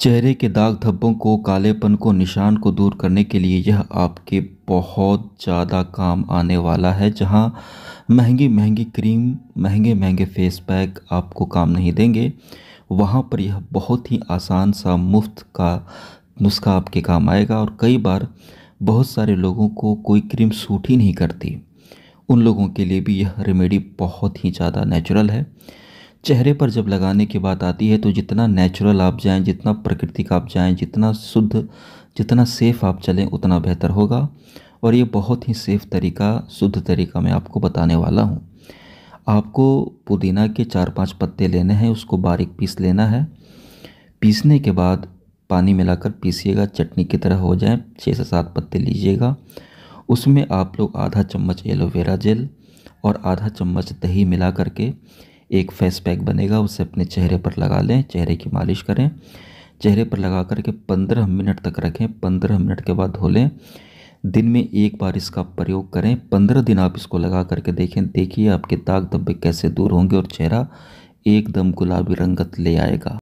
चेहरे के दाग धब्बों को कालेपन को निशान को दूर करने के लिए यह आपके बहुत ज़्यादा काम आने वाला है जहां महंगी महंगी क्रीम महंगे महंगे फेस पैक आपको काम नहीं देंगे वहां पर यह बहुत ही आसान सा मुफ्त का नुस्खा आपके काम आएगा और कई बार बहुत सारे लोगों को कोई क्रीम सूट ही नहीं करती उन लोगों के लिए भी यह रेमेडी बहुत ही ज़्यादा नेचुरल है चेहरे पर जब लगाने की बात आती है तो जितना नेचुरल आप जाएं जितना प्राकृतिक आप जाएं जितना शुद्ध जितना सेफ़ आप चलें उतना बेहतर होगा और ये बहुत ही सेफ़ तरीका शुद्ध तरीका मैं आपको बताने वाला हूँ आपको पुदीना के चार पांच पत्ते लेने हैं उसको बारीक पीस लेना है पीसने के बाद पानी मिलाकर पीसिएगा चटनी की तरह हो जाए छः से सात पत्ते लीजिएगा उसमें आप लोग आधा चम्मच एलोवेरा जेल और आधा चम्मच दही मिला करके एक फेस पैक बनेगा उसे अपने चेहरे पर लगा लें चेहरे की मालिश करें चेहरे पर लगा करके पंद्रह मिनट तक रखें पंद्रह मिनट के बाद धो लें दिन में एक बार इसका प्रयोग करें पंद्रह दिन आप इसको लगा करके देखें देखिए आपके दाग धब्बे कैसे दूर होंगे और चेहरा एकदम गुलाबी रंगत ले आएगा